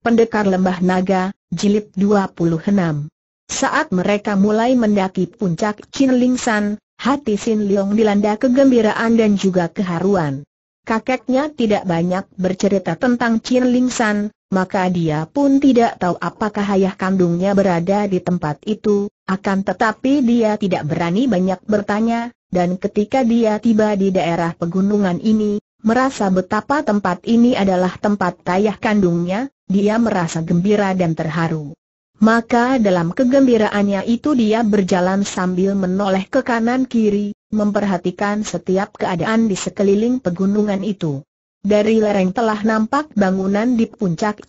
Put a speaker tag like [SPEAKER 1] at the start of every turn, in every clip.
[SPEAKER 1] Pendekar Lembah Naga, Jilid 26 Saat mereka mulai mendaki puncak San, hati Sin Leong dilanda kegembiraan dan juga keharuan. Kakeknya tidak banyak bercerita tentang San, maka dia pun tidak tahu apakah ayah kandungnya berada di tempat itu, akan tetapi dia tidak berani banyak bertanya, dan ketika dia tiba di daerah pegunungan ini, Merasa betapa tempat ini adalah tempat ayah kandungnya, dia merasa gembira dan terharu. Maka dalam kegembiraannya itu dia berjalan sambil menoleh ke kanan kiri, memperhatikan setiap keadaan di sekeliling pegunungan itu. Dari lereng telah nampak bangunan di puncak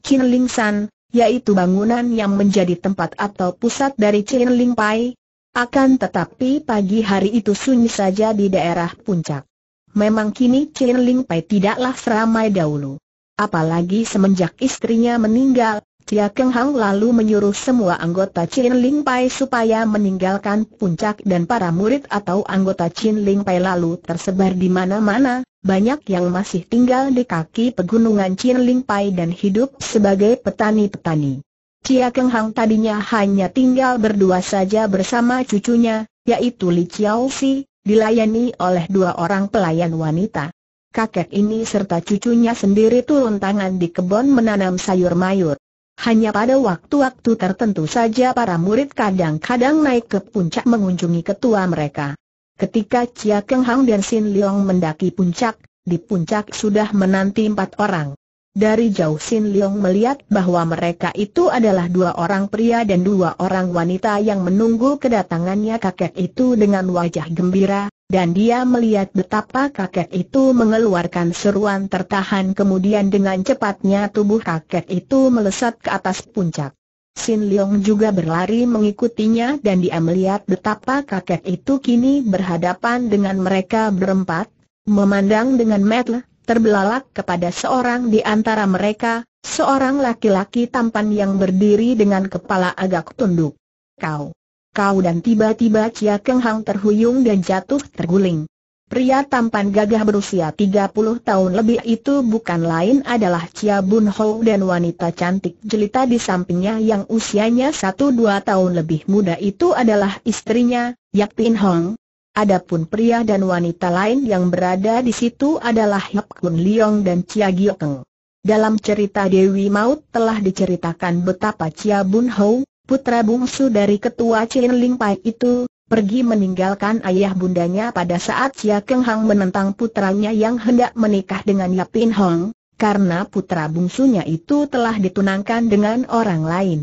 [SPEAKER 1] San, yaitu bangunan yang menjadi tempat atau pusat dari Qinlingpai, Pai. Akan tetapi pagi hari itu sunyi saja di daerah puncak memang kini Chin Ling Pai tidaklah seramai dahulu. Apalagi semenjak istrinya meninggal, Chia Keng Hang lalu menyuruh semua anggota Chin Ling Pai supaya meninggalkan puncak dan para murid atau anggota Chin Ling Pai lalu tersebar di mana-mana, banyak yang masih tinggal di kaki pegunungan Chin Ling Pai dan hidup sebagai petani-petani. Chia Keng Hang tadinya hanya tinggal berdua saja bersama cucunya, yaitu Li Chiao Si, dilayani oleh dua orang pelayan wanita. Kakek ini serta cucunya sendiri turun tangan di kebun menanam sayur mayur. Hanya pada waktu-waktu tertentu saja para murid kadang-kadang naik ke puncak mengunjungi ketua mereka. Ketika Chia Keng Hang dan Sin Leong mendaki puncak, di puncak sudah menanti empat orang. Dari jauh Sin Leong melihat bahwa mereka itu adalah dua orang pria dan dua orang wanita yang menunggu kedatangannya kakek itu dengan wajah gembira, dan dia melihat betapa kakek itu mengeluarkan seruan tertahan kemudian dengan cepatnya tubuh kakek itu melesat ke atas puncak. Sin Leong juga berlari mengikutinya dan dia melihat betapa kakek itu kini berhadapan dengan mereka berempat, memandang dengan metel, terbelalak kepada seorang di antara mereka, seorang laki-laki tampan yang berdiri dengan kepala agak tunduk. Kau, kau dan tiba-tiba Cia Keng Hang terhuyung dan jatuh terguling. Pria tampan gagah berusia 30 tahun lebih itu bukan lain adalah Cia Bun Ho dan wanita cantik jelita di sampingnya yang usianya 1-2 tahun lebih muda itu adalah istrinya, Yak Tin Hong, Adapun pria dan wanita lain yang berada di situ adalah Hyap Kun Liong dan Chia Giokeng. Dalam cerita Dewi Maut telah diceritakan betapa Chia Bun Hou, putra bungsu dari ketua Chin Ling Pai itu, pergi meninggalkan ayah bundanya pada saat Chia Keng Hang menentang putranya yang hendak menikah dengan Yap In Hong, karena putra bungsunya itu telah ditunangkan dengan orang lain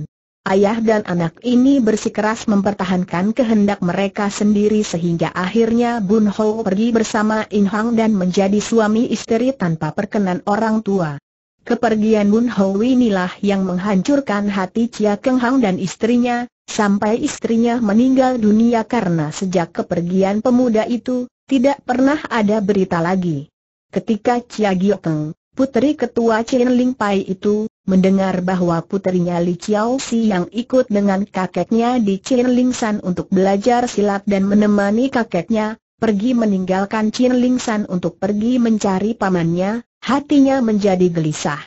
[SPEAKER 1] ayah dan anak ini bersikeras mempertahankan kehendak mereka sendiri sehingga akhirnya Bun Ho pergi bersama In Hang dan menjadi suami istri tanpa perkenan orang tua. Kepergian Bun Ho inilah yang menghancurkan hati Chia Keng Hang dan istrinya, sampai istrinya meninggal dunia karena sejak kepergian pemuda itu, tidak pernah ada berita lagi. Ketika Chia Giokeng, putri ketua Chen Ling Pai itu, Mendengar bahwa putrinya Li Chiao Si yang ikut dengan kakeknya di San untuk belajar silat dan menemani kakeknya, pergi meninggalkan San untuk pergi mencari pamannya, hatinya menjadi gelisah.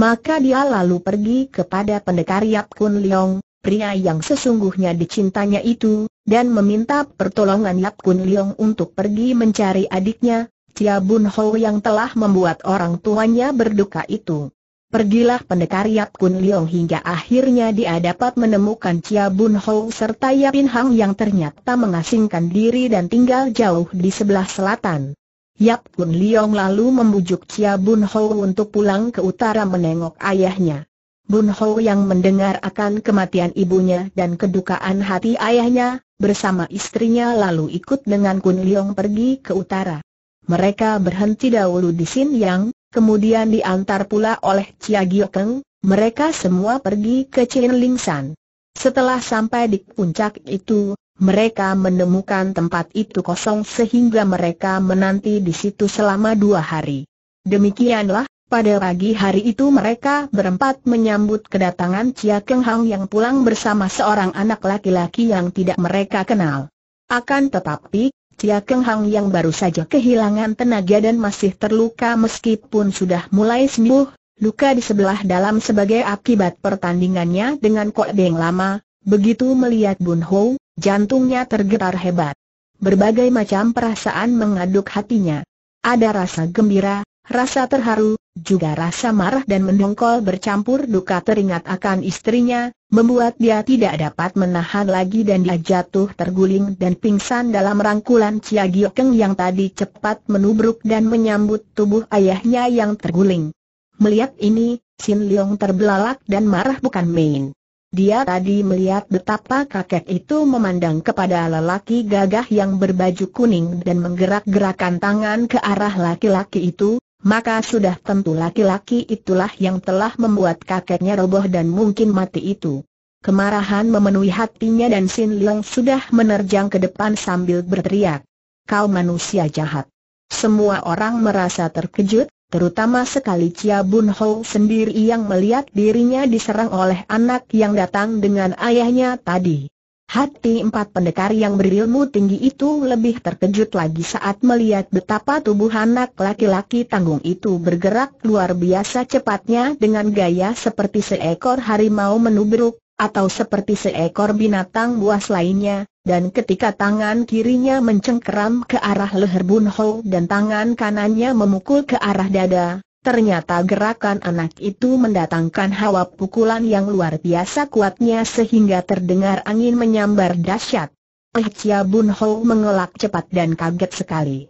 [SPEAKER 1] Maka dia lalu pergi kepada pendekar Yap Kun Leong, pria yang sesungguhnya dicintanya itu, dan meminta pertolongan Yap Kun Leong untuk pergi mencari adiknya, Chia Bun Ho yang telah membuat orang tuanya berduka itu. Pergilah pendekar Yap Kun Leong hingga akhirnya dia dapat menemukan Chia Bun Ho serta Yap In Hang yang ternyata mengasingkan diri dan tinggal jauh di sebelah selatan. Yap Kun Leong lalu membujuk Chia Bun Ho untuk pulang ke utara menengok ayahnya. Bun Ho yang mendengar akan kematian ibunya dan kedukaan hati ayahnya, bersama istrinya lalu ikut dengan Kun Leong pergi ke utara. Mereka berhenti dahulu di Sin Yang, kemudian diantar pula oleh Chia Giokeng, mereka semua pergi ke Chin Ling San. Setelah sampai di puncak itu, mereka menemukan tempat itu kosong sehingga mereka menanti di situ selama dua hari. Demikianlah, pada pagi hari itu mereka berempat menyambut kedatangan Chia Keng Hang yang pulang bersama seorang anak laki-laki yang tidak mereka kenal. Akan tetapi, Tia Keng Hang yang baru saja kehilangan tenaga dan masih terluka meskipun sudah mulai sembuh, luka di sebelah dalam sebagai akibat pertandingannya dengan Kok Beng lama, begitu melihat Bun Ho, jantungnya tergetar hebat. Berbagai macam perasaan mengaduk hatinya. Ada rasa gembira, rasa terharu, juga rasa marah dan mendongkol bercampur duka teringat akan istrinya, membuat dia tidak dapat menahan lagi dan dia jatuh terguling dan pingsan dalam rangkulan Chia Giokeng yang tadi cepat menubruk dan menyambut tubuh ayahnya yang terguling. Melihat ini, Xin Leong terbelalak dan marah bukan main. Dia tadi melihat betapa kakek itu memandang kepada lelaki gagah yang berbaju kuning dan menggerak-gerakan tangan ke arah laki-laki itu, maka sudah tentu laki-laki itulah yang telah membuat kakeknya roboh dan mungkin mati itu. Kemarahan memenuhi hatinya dan Sin Leong sudah menerjang ke depan sambil berteriak. Kau manusia jahat. Semua orang merasa terkejut, terutama sekali Chia Bun Ho sendiri yang melihat dirinya diserang oleh anak yang datang dengan ayahnya tadi. Hati empat pendekar yang berilmu tinggi itu lebih terkejut lagi saat melihat betapa tubuh anak laki-laki tanggung itu bergerak luar biasa cepatnya dengan gaya seperti seekor harimau menubruk, atau seperti seekor binatang buas lainnya, dan ketika tangan kirinya mencengkeram ke arah leher Bun Ho dan tangan kanannya memukul ke arah dada, Ternyata gerakan anak itu mendatangkan hawa pukulan yang luar biasa kuatnya sehingga terdengar angin menyambar dahsyat. Eh Chia Bun Ho mengelak cepat dan kaget sekali.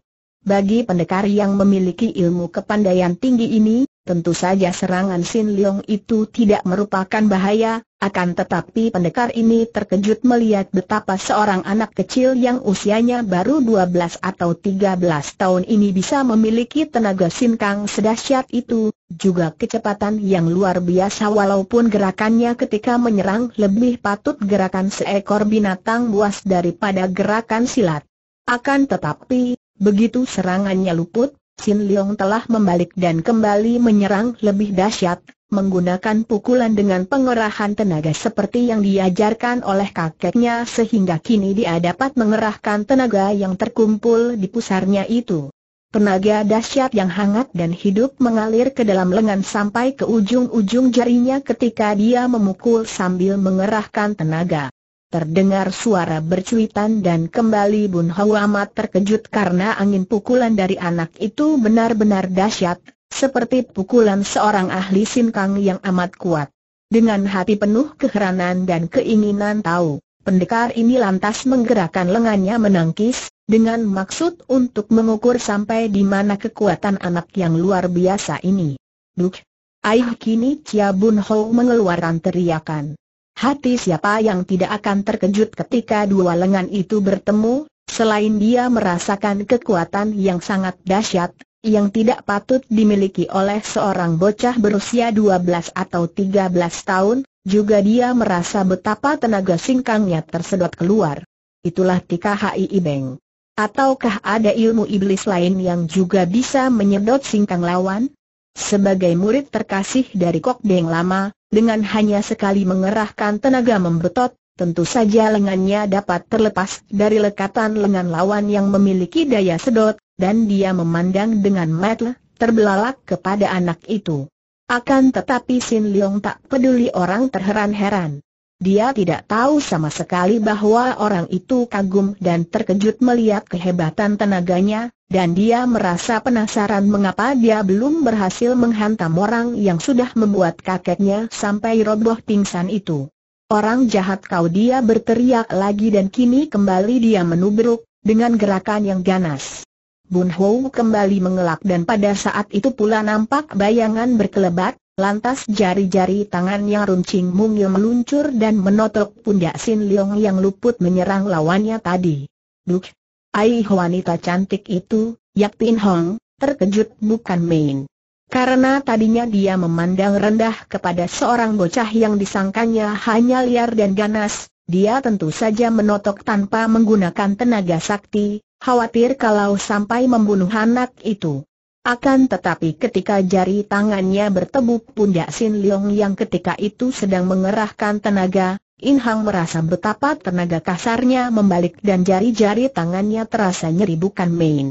[SPEAKER 1] Bagi pendekar yang memiliki ilmu kepandaian tinggi ini, tentu saja serangan Sin Leong itu tidak merupakan bahaya, akan tetapi pendekar ini terkejut melihat betapa seorang anak kecil yang usianya baru 12 atau 13 tahun ini bisa memiliki tenaga sinkang sedahsyat itu, juga kecepatan yang luar biasa walaupun gerakannya ketika menyerang lebih patut gerakan seekor binatang buas daripada gerakan silat. Akan tetapi, begitu serangannya luput, Sin Leong telah membalik dan kembali menyerang lebih dahsyat, menggunakan pukulan dengan pengerahan tenaga seperti yang diajarkan oleh kakeknya sehingga kini dia dapat mengerahkan tenaga yang terkumpul di pusarnya itu. Tenaga dahsyat yang hangat dan hidup mengalir ke dalam lengan sampai ke ujung-ujung jarinya ketika dia memukul sambil mengerahkan tenaga. Terdengar suara bercuitan dan kembali Bun Hawa amat terkejut karena angin pukulan dari anak itu benar-benar dahsyat, seperti pukulan seorang ahli sinkang yang amat kuat. Dengan hati penuh keheranan dan keinginan tahu, pendekar ini lantas menggerakkan lengannya menangkis, dengan maksud untuk mengukur sampai di mana kekuatan anak yang luar biasa ini. Duk! Aih kini Chia Bun Ho mengeluarkan teriakan. Hati siapa yang tidak akan terkejut ketika dua lengan itu bertemu, selain dia merasakan kekuatan yang sangat dahsyat, yang tidak patut dimiliki oleh seorang bocah berusia 12 atau 13 tahun, juga dia merasa betapa tenaga singkangnya tersedot keluar. Itulah Tika Hai ibeng. Ataukah ada ilmu iblis lain yang juga bisa menyedot singkang lawan? Sebagai murid terkasih dari Kok Beng Lama, dengan hanya sekali mengerahkan tenaga membetot, tentu saja lengannya dapat terlepas dari lekatan lengan lawan yang memiliki daya sedot, dan dia memandang dengan mata terbelalak kepada anak itu. Akan tetapi Sin Leong tak peduli orang terheran-heran. Dia tidak tahu sama sekali bahwa orang itu kagum dan terkejut melihat kehebatan tenaganya, dan dia merasa penasaran mengapa dia belum berhasil menghantam orang yang sudah membuat kakeknya sampai roboh pingsan itu. Orang jahat kau dia berteriak lagi dan kini kembali dia menubruk, dengan gerakan yang ganas. Bun Hou kembali mengelak dan pada saat itu pula nampak bayangan berkelebat, lantas jari-jari tangan yang runcing mungil meluncur dan menotok pundak Sin Leong yang luput menyerang lawannya tadi. Duk! Aih wanita cantik itu, Yak Tin Hong, terkejut bukan main. Karena tadinya dia memandang rendah kepada seorang bocah yang disangkanya hanya liar dan ganas, dia tentu saja menotok tanpa menggunakan tenaga sakti, khawatir kalau sampai membunuh anak itu. Akan tetapi ketika jari tangannya bertemu pundak Sin Leong yang ketika itu sedang mengerahkan tenaga, In Hang merasa betapa tenaga kasarnya membalik dan jari-jari tangannya terasa nyeri bukan main.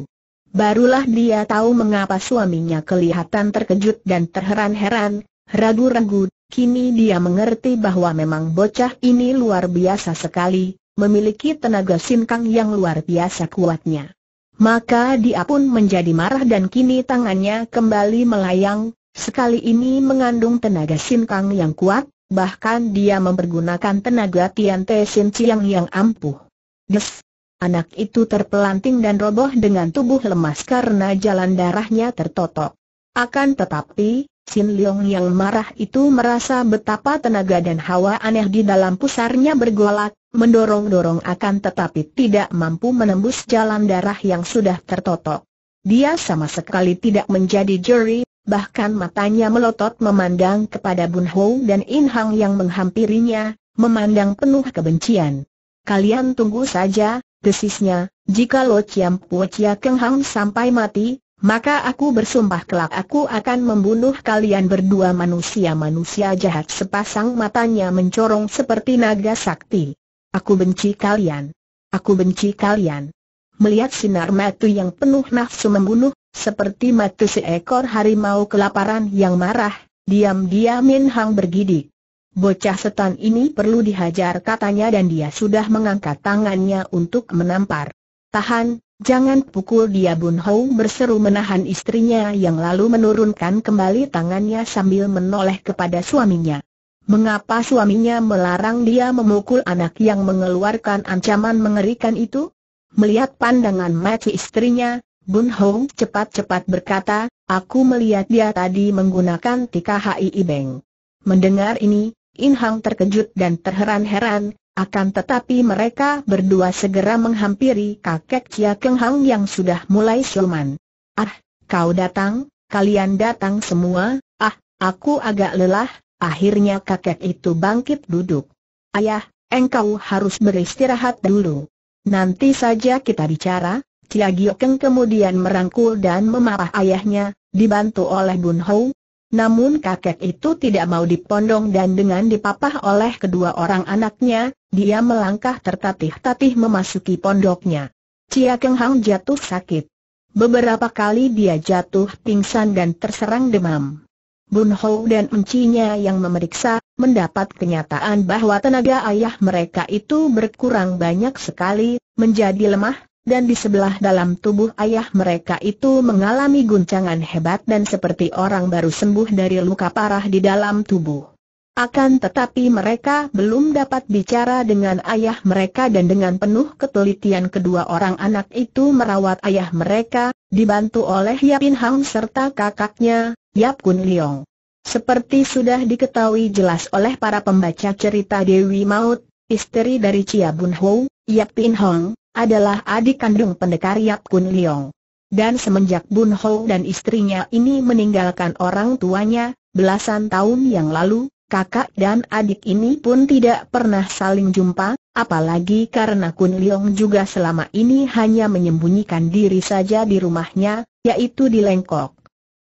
[SPEAKER 1] Barulah dia tahu mengapa suaminya kelihatan terkejut dan terheran-heran, ragu-ragu, kini dia mengerti bahwa memang bocah ini luar biasa sekali, memiliki tenaga sinkang yang luar biasa kuatnya. Maka dia pun menjadi marah dan kini tangannya kembali melayang, sekali ini mengandung tenaga sinkang yang kuat, bahkan dia mempergunakan tenaga Tian Te Sin yang ampuh. Des! Anak itu terpelanting dan roboh dengan tubuh lemas karena jalan darahnya tertotok. Akan tetapi, Sin Leong yang marah itu merasa betapa tenaga dan hawa aneh di dalam pusarnya bergolak, mendorong-dorong akan tetapi tidak mampu menembus jalan darah yang sudah tertotok. Dia sama sekali tidak menjadi juri, bahkan matanya melotot memandang kepada Bun Ho dan In Hang yang menghampirinya, memandang penuh kebencian. Kalian tunggu saja, desisnya, jika Lo Chiam Po Chia Keng Hang sampai mati, maka aku bersumpah kelak aku akan membunuh kalian berdua manusia-manusia jahat sepasang matanya mencorong seperti naga sakti. Aku benci kalian. Aku benci kalian. Melihat sinar mata yang penuh nafsu membunuh, seperti mata seekor harimau kelaparan yang marah, diam-diam Min Hang bergidik. Bocah setan ini perlu dihajar katanya dan dia sudah mengangkat tangannya untuk menampar. Tahan, Jangan pukul dia Bun Hou berseru menahan istrinya yang lalu menurunkan kembali tangannya sambil menoleh kepada suaminya. Mengapa suaminya melarang dia memukul anak yang mengeluarkan ancaman mengerikan itu? Melihat pandangan mati istrinya, Bun Hong cepat-cepat berkata, aku melihat dia tadi menggunakan tika HII Beng. Mendengar ini, In Hang terkejut dan terheran-heran, akan tetapi mereka berdua segera menghampiri kakek Chia Keng Hang yang sudah mulai siuman. Ah, kau datang, kalian datang semua, ah, aku agak lelah, akhirnya kakek itu bangkit duduk. Ayah, engkau harus beristirahat dulu. Nanti saja kita bicara, Chia Giokeng kemudian merangkul dan memarah ayahnya, dibantu oleh Bun Hou, namun kakek itu tidak mau dipondong dan dengan dipapah oleh kedua orang anaknya, dia melangkah tertatih-tatih memasuki pondoknya. Cia Keng Hang jatuh sakit. Beberapa kali dia jatuh pingsan dan terserang demam. Bun Ho dan encinya yang memeriksa, mendapat kenyataan bahwa tenaga ayah mereka itu berkurang banyak sekali, menjadi lemah, dan di sebelah dalam tubuh ayah mereka itu mengalami guncangan hebat dan seperti orang baru sembuh dari luka parah di dalam tubuh. Akan tetapi mereka belum dapat bicara dengan ayah mereka dan dengan penuh ketelitian kedua orang anak itu merawat ayah mereka, dibantu oleh Yap In Hang serta kakaknya, Yap Kun Leong. Seperti sudah diketahui jelas oleh para pembaca cerita Dewi Maut, istri dari Chia Bun Ho, In Hong adalah adik kandung pendekar Yap Kun Leong. Dan semenjak Bun Ho dan istrinya ini meninggalkan orang tuanya, belasan tahun yang lalu, kakak dan adik ini pun tidak pernah saling jumpa, apalagi karena Kun Leong juga selama ini hanya menyembunyikan diri saja di rumahnya, yaitu di Lengkok.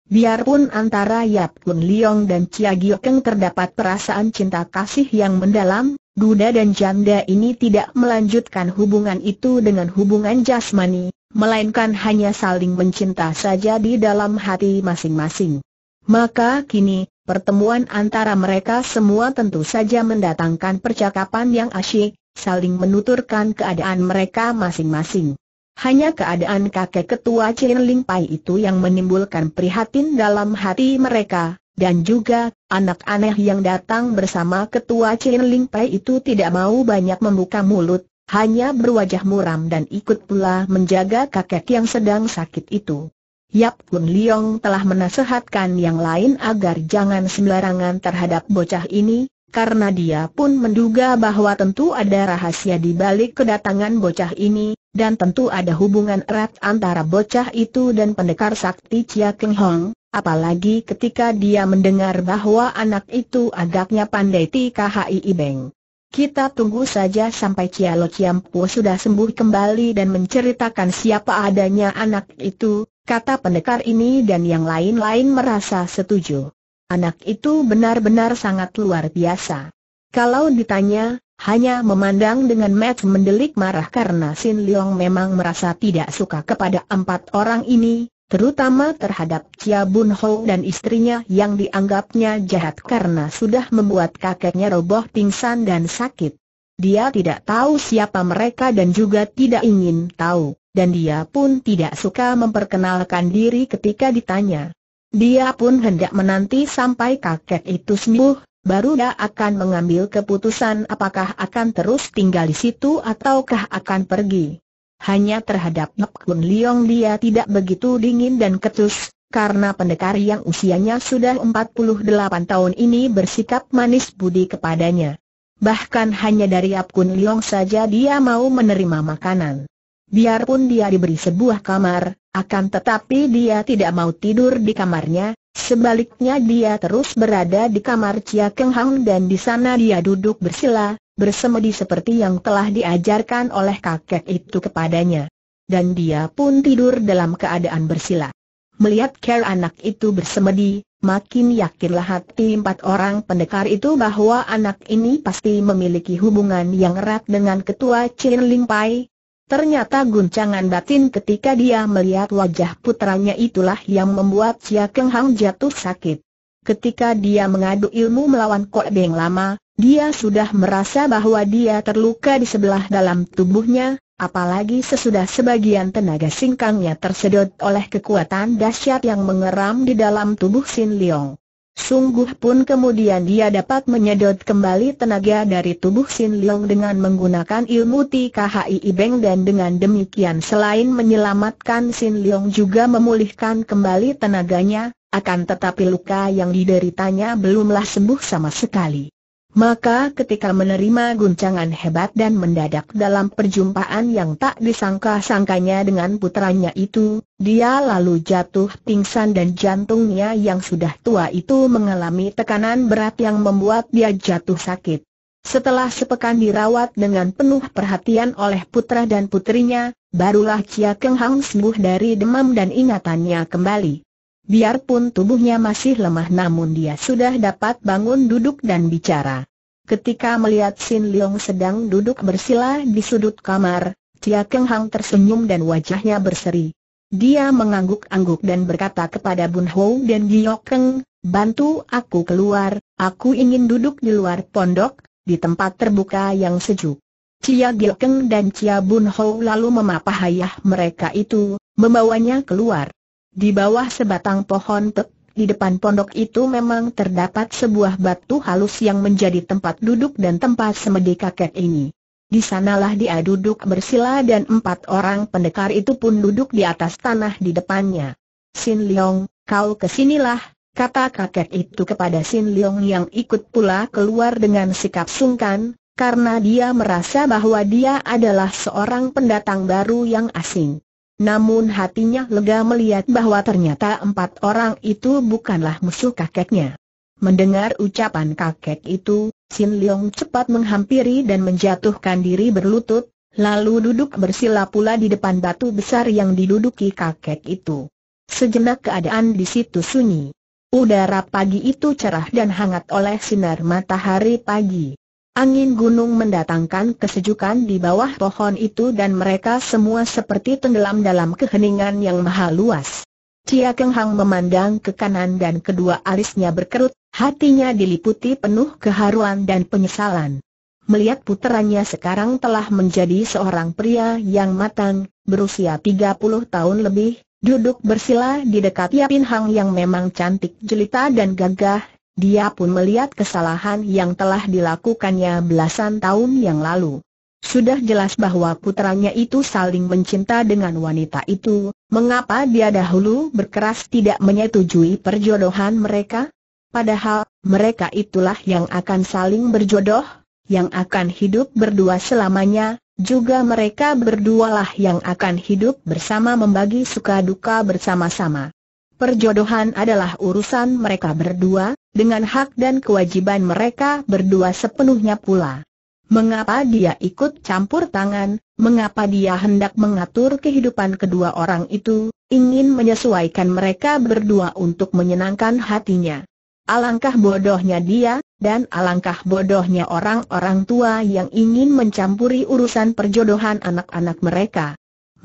[SPEAKER 1] Biarpun antara Yap Kun Leong dan Chia Giokeng terdapat perasaan cinta kasih yang mendalam, duda dan janda ini tidak melanjutkan hubungan itu dengan hubungan jasmani, melainkan hanya saling mencinta saja di dalam hati masing-masing. Maka kini, pertemuan antara mereka semua tentu saja mendatangkan percakapan yang asyik, saling menuturkan keadaan mereka masing-masing. Hanya keadaan kakek ketua Chin Ling Pai itu yang menimbulkan prihatin dalam hati mereka, dan juga, anak aneh yang datang bersama ketua Chen Ling Pai itu tidak mau banyak membuka mulut, hanya berwajah muram dan ikut pula menjaga kakek yang sedang sakit itu. Yap Kun Leong telah menasehatkan yang lain agar jangan sembarangan terhadap bocah ini, karena dia pun menduga bahwa tentu ada rahasia di balik kedatangan bocah ini, dan tentu ada hubungan erat antara bocah itu dan pendekar sakti Chia Keng Hong, Apalagi ketika dia mendengar bahwa anak itu agaknya pandai TKHI Ibeng. Kita tunggu saja sampai Cialo Ciampu sudah sembuh kembali dan menceritakan siapa adanya anak itu, kata pendekar ini dan yang lain-lain merasa setuju. Anak itu benar-benar sangat luar biasa. Kalau ditanya, hanya memandang dengan match mendelik marah karena Sin Leong memang merasa tidak suka kepada empat orang ini, terutama terhadap Chia Bun Ho dan istrinya yang dianggapnya jahat karena sudah membuat kakeknya roboh pingsan dan sakit. Dia tidak tahu siapa mereka dan juga tidak ingin tahu, dan dia pun tidak suka memperkenalkan diri ketika ditanya. Dia pun hendak menanti sampai kakek itu sembuh, baru dia akan mengambil keputusan apakah akan terus tinggal di situ ataukah akan pergi. Hanya terhadap Nok Kun Leong dia tidak begitu dingin dan ketus, karena pendekar yang usianya sudah 48 tahun ini bersikap manis budi kepadanya. Bahkan hanya dari Apkun Leong saja dia mau menerima makanan. Biarpun dia diberi sebuah kamar, akan tetapi dia tidak mau tidur di kamarnya, sebaliknya dia terus berada di kamar Chia Keng Hang dan di sana dia duduk bersila, bersemedi seperti yang telah diajarkan oleh kakek itu kepadanya. Dan dia pun tidur dalam keadaan bersila. Melihat care anak itu bersemedi, makin yakinlah hati empat orang pendekar itu bahwa anak ini pasti memiliki hubungan yang erat dengan ketua Chin Ling Pai. Ternyata guncangan batin ketika dia melihat wajah putranya itulah yang membuat Chia Keng Hang jatuh sakit. Ketika dia mengadu ilmu melawan Kok Beng Lama, dia sudah merasa bahwa dia terluka di sebelah dalam tubuhnya, apalagi sesudah sebagian tenaga singkangnya tersedot oleh kekuatan dahsyat yang mengeram di dalam tubuh Sin Leong. Sungguh pun kemudian dia dapat menyedot kembali tenaga dari tubuh Sin Leong dengan menggunakan ilmu TKHI Ibeng dan dengan demikian selain menyelamatkan Sin Leong juga memulihkan kembali tenaganya, akan tetapi luka yang dideritanya belumlah sembuh sama sekali. Maka ketika menerima guncangan hebat dan mendadak dalam perjumpaan yang tak disangka-sangkanya dengan putranya itu, dia lalu jatuh pingsan dan jantungnya yang sudah tua itu mengalami tekanan berat yang membuat dia jatuh sakit. Setelah sepekan dirawat dengan penuh perhatian oleh putra dan putrinya, barulah Chia Keng Hang sembuh dari demam dan ingatannya kembali. Biarpun tubuhnya masih lemah namun dia sudah dapat bangun duduk dan bicara. Ketika melihat Sin Leong sedang duduk bersila di sudut kamar, Cia Keng Hang tersenyum dan wajahnya berseri. Dia mengangguk-angguk dan berkata kepada Bun Ho dan Giok Keng, bantu aku keluar, aku ingin duduk di luar pondok, di tempat terbuka yang sejuk. Cia Giok Keng dan Cia Bun Ho lalu memapah ayah mereka itu, membawanya keluar. Di bawah sebatang pohon tek, di depan pondok itu memang terdapat sebuah batu halus yang menjadi tempat duduk dan tempat semedi kakek ini. Di sanalah dia duduk bersila dan empat orang pendekar itu pun duduk di atas tanah di depannya. Sin Leong, kau kesinilah, kata kakek itu kepada Sin Leong yang ikut pula keluar dengan sikap sungkan, karena dia merasa bahwa dia adalah seorang pendatang baru yang asing. Namun hatinya lega melihat bahwa ternyata empat orang itu bukanlah musuh kakeknya. Mendengar ucapan kakek itu, Sin Leong cepat menghampiri dan menjatuhkan diri berlutut, lalu duduk bersila pula di depan batu besar yang diduduki kakek itu. Sejenak keadaan di situ sunyi. Udara pagi itu cerah dan hangat oleh sinar matahari pagi. Angin gunung mendatangkan kesejukan di bawah pohon itu dan mereka semua seperti tenggelam dalam keheningan yang maha luas. Cia Keng Hang memandang ke kanan dan kedua alisnya berkerut, hatinya diliputi penuh keharuan dan penyesalan. Melihat puterannya sekarang telah menjadi seorang pria yang matang, berusia 30 tahun lebih, duduk bersila di dekat Yapin Hang yang memang cantik jelita dan gagah, dia pun melihat kesalahan yang telah dilakukannya belasan tahun yang lalu. Sudah jelas bahwa putranya itu saling mencinta dengan wanita itu, mengapa dia dahulu berkeras tidak menyetujui perjodohan mereka? Padahal, mereka itulah yang akan saling berjodoh, yang akan hidup berdua selamanya, juga mereka berdualah yang akan hidup bersama membagi suka duka bersama-sama. Perjodohan adalah urusan mereka berdua, dengan hak dan kewajiban mereka berdua sepenuhnya pula. Mengapa dia ikut campur tangan, mengapa dia hendak mengatur kehidupan kedua orang itu, ingin menyesuaikan mereka berdua untuk menyenangkan hatinya. Alangkah bodohnya dia, dan alangkah bodohnya orang-orang tua yang ingin mencampuri urusan perjodohan anak-anak mereka.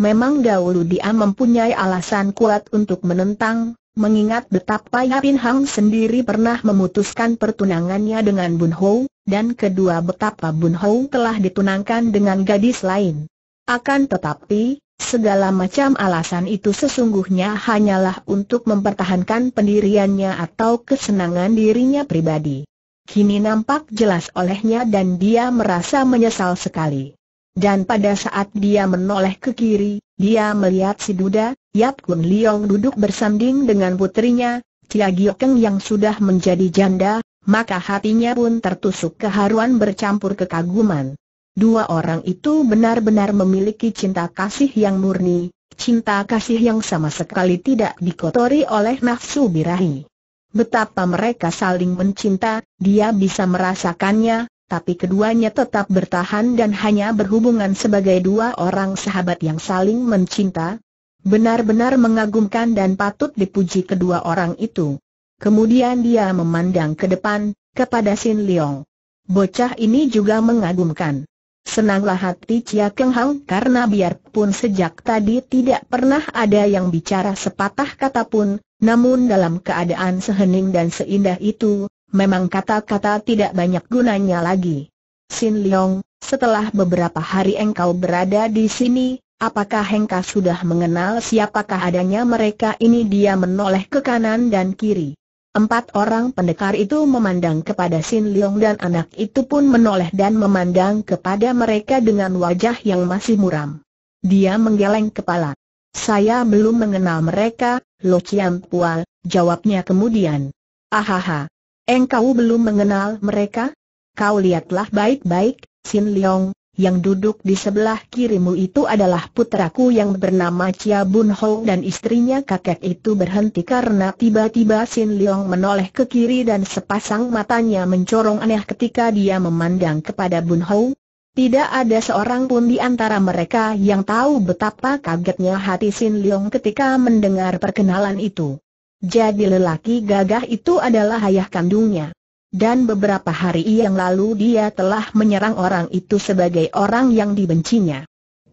[SPEAKER 1] Memang dahulu dia mempunyai alasan kuat untuk menentang, mengingat betapa Yapin Hang sendiri pernah memutuskan pertunangannya dengan Bun Hou, dan kedua betapa Bun Hou telah ditunangkan dengan gadis lain. Akan tetapi, segala macam alasan itu sesungguhnya hanyalah untuk mempertahankan pendiriannya atau kesenangan dirinya pribadi. Kini nampak jelas olehnya dan dia merasa menyesal sekali. Dan pada saat dia menoleh ke kiri, dia melihat si Duda, Yap Kun Leong duduk bersanding dengan putrinya, Cia Giokeng yang sudah menjadi janda, maka hatinya pun tertusuk keharuan bercampur kekaguman. Dua orang itu benar-benar memiliki cinta kasih yang murni, cinta kasih yang sama sekali tidak dikotori oleh nafsu birahi. Betapa mereka saling mencinta, dia bisa merasakannya, tapi keduanya tetap bertahan dan hanya berhubungan sebagai dua orang sahabat yang saling mencinta. Benar-benar mengagumkan dan patut dipuji kedua orang itu. Kemudian dia memandang ke depan, kepada Sin Leong. Bocah ini juga mengagumkan. Senanglah hati Chia Keng Hang karena biarpun sejak tadi tidak pernah ada yang bicara sepatah kata pun, namun dalam keadaan sehening dan seindah itu, memang kata-kata tidak banyak gunanya lagi. Sin Leong, setelah beberapa hari engkau berada di sini, apakah engkau sudah mengenal siapakah adanya mereka ini dia menoleh ke kanan dan kiri. Empat orang pendekar itu memandang kepada Sin Leong dan anak itu pun menoleh dan memandang kepada mereka dengan wajah yang masih muram. Dia menggeleng kepala. Saya belum mengenal mereka, Lo Chiang Pua, jawabnya kemudian. Ahaha, Engkau belum mengenal mereka? Kau lihatlah baik-baik, Sin Leong, yang duduk di sebelah kirimu itu adalah putraku yang bernama Chia Bun Ho dan istrinya kakek itu berhenti karena tiba-tiba Sin Leong menoleh ke kiri dan sepasang matanya mencorong aneh ketika dia memandang kepada Bun Ho. Tidak ada seorang pun di antara mereka yang tahu betapa kagetnya hati Sin Leong ketika mendengar perkenalan itu. Jadi lelaki gagah itu adalah ayah kandungnya. Dan beberapa hari yang lalu dia telah menyerang orang itu sebagai orang yang dibencinya.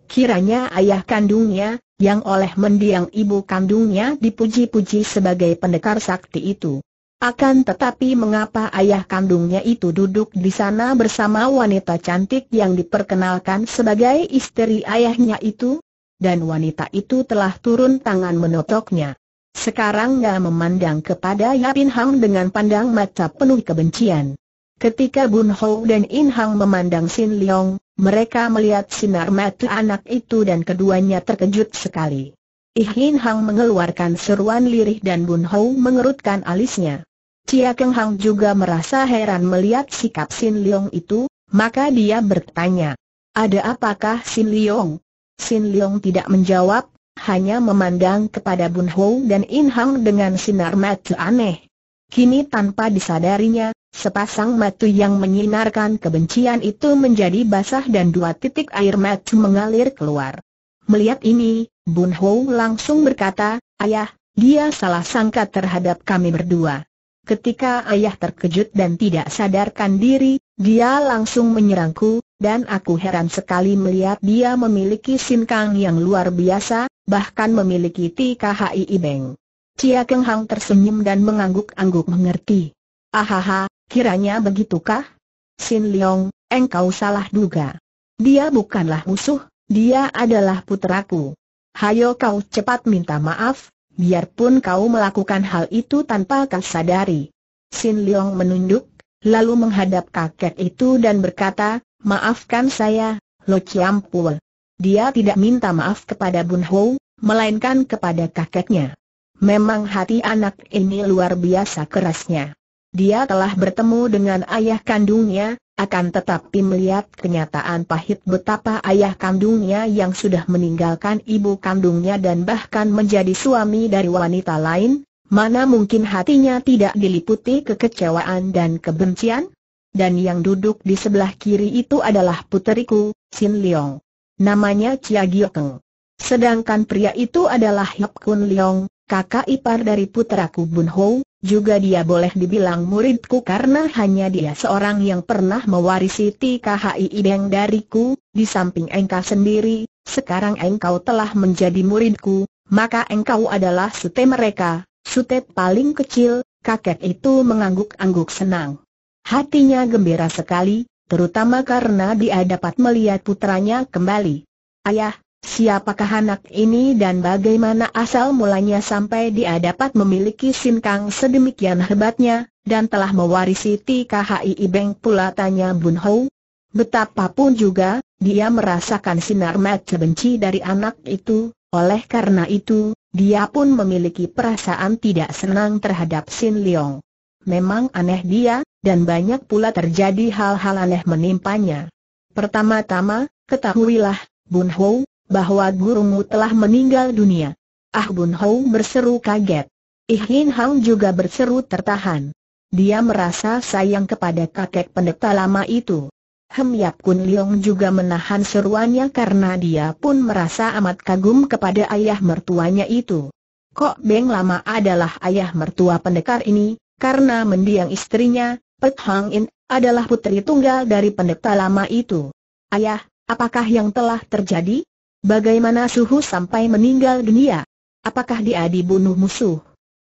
[SPEAKER 1] Kiranya ayah kandungnya, yang oleh mendiang ibu kandungnya dipuji-puji sebagai pendekar sakti itu. Akan tetapi mengapa ayah kandungnya itu duduk di sana bersama wanita cantik yang diperkenalkan sebagai istri ayahnya itu? Dan wanita itu telah turun tangan menotoknya. Sekarang Ga memandang kepada Yapin Hang dengan pandang mata penuh kebencian. Ketika Bun Ho dan In Hang memandang Sin Leong, mereka melihat sinar mata anak itu dan keduanya terkejut sekali. Ihin Hang mengeluarkan seruan lirih dan Bun Ho mengerutkan alisnya. Cia Keng Hang juga merasa heran melihat sikap Sin Leong itu, maka dia bertanya, ada apakah Sin Leong? Sin Leong tidak menjawab, hanya memandang kepada Bun Ho dan In Hang dengan sinar mata aneh. Kini tanpa disadarinya, sepasang mata yang menyinarkan kebencian itu menjadi basah dan dua titik air mata mengalir keluar. Melihat ini, Bun Ho langsung berkata, Ayah, dia salah sangka terhadap kami berdua. Ketika ayah terkejut dan tidak sadarkan diri, dia langsung menyerangku, dan aku heran sekali melihat dia memiliki sinkang yang luar biasa, bahkan memiliki TKHI Ibeng. Cia Keng Hang tersenyum dan mengangguk-angguk mengerti. Ahaha, kiranya begitukah? Sin Leong, engkau salah duga. Dia bukanlah musuh, dia adalah puteraku. Hayo kau cepat minta maaf, biarpun kau melakukan hal itu tanpa kau sadari. Sin Leong menunduk, lalu menghadap kakek itu dan berkata, maafkan saya, Lo Chiam dia tidak minta maaf kepada Bun Hou, melainkan kepada kakeknya. Memang hati anak ini luar biasa kerasnya. Dia telah bertemu dengan ayah kandungnya, akan tetapi melihat kenyataan pahit betapa ayah kandungnya yang sudah meninggalkan ibu kandungnya dan bahkan menjadi suami dari wanita lain, mana mungkin hatinya tidak diliputi kekecewaan dan kebencian? Dan yang duduk di sebelah kiri itu adalah puteriku, Sin Leong. Namanya Chia Giokeng. Sedangkan pria itu adalah Hyuk Kun Leong, kakak ipar dari putraku Bun Ho, juga dia boleh dibilang muridku karena hanya dia seorang yang pernah mewarisi TKHI Ideng dariku, di samping engkau sendiri, sekarang engkau telah menjadi muridku, maka engkau adalah sute mereka, sute paling kecil, kakek itu mengangguk-angguk senang. Hatinya gembira sekali, terutama karena dia dapat melihat putranya kembali. Ayah, siapakah anak ini dan bagaimana asal mulanya sampai dia dapat memiliki sinkang sedemikian hebatnya, dan telah mewarisi TKHI Ibeng pula tanya Bun Hou. Betapapun juga, dia merasakan sinar mata benci dari anak itu, oleh karena itu, dia pun memiliki perasaan tidak senang terhadap Sin Leong. Memang aneh dia, dan banyak pula terjadi hal-hal aneh menimpanya. Pertama-tama, ketahuilah, Bun Hou, bahwa gurumu telah meninggal dunia. Ah Bun Hou berseru kaget. Ih Hin Hang juga berseru tertahan. Dia merasa sayang kepada kakek pendeta lama itu. Hem Yap Kun Leong juga menahan seruannya karena dia pun merasa amat kagum kepada ayah mertuanya itu. Kok Beng Lama adalah ayah mertua pendekar ini, karena mendiang istrinya, Pet Hang In, adalah putri tunggal dari pendeta lama itu. Ayah, apakah yang telah terjadi? Bagaimana suhu sampai meninggal dunia? Apakah dia dibunuh musuh?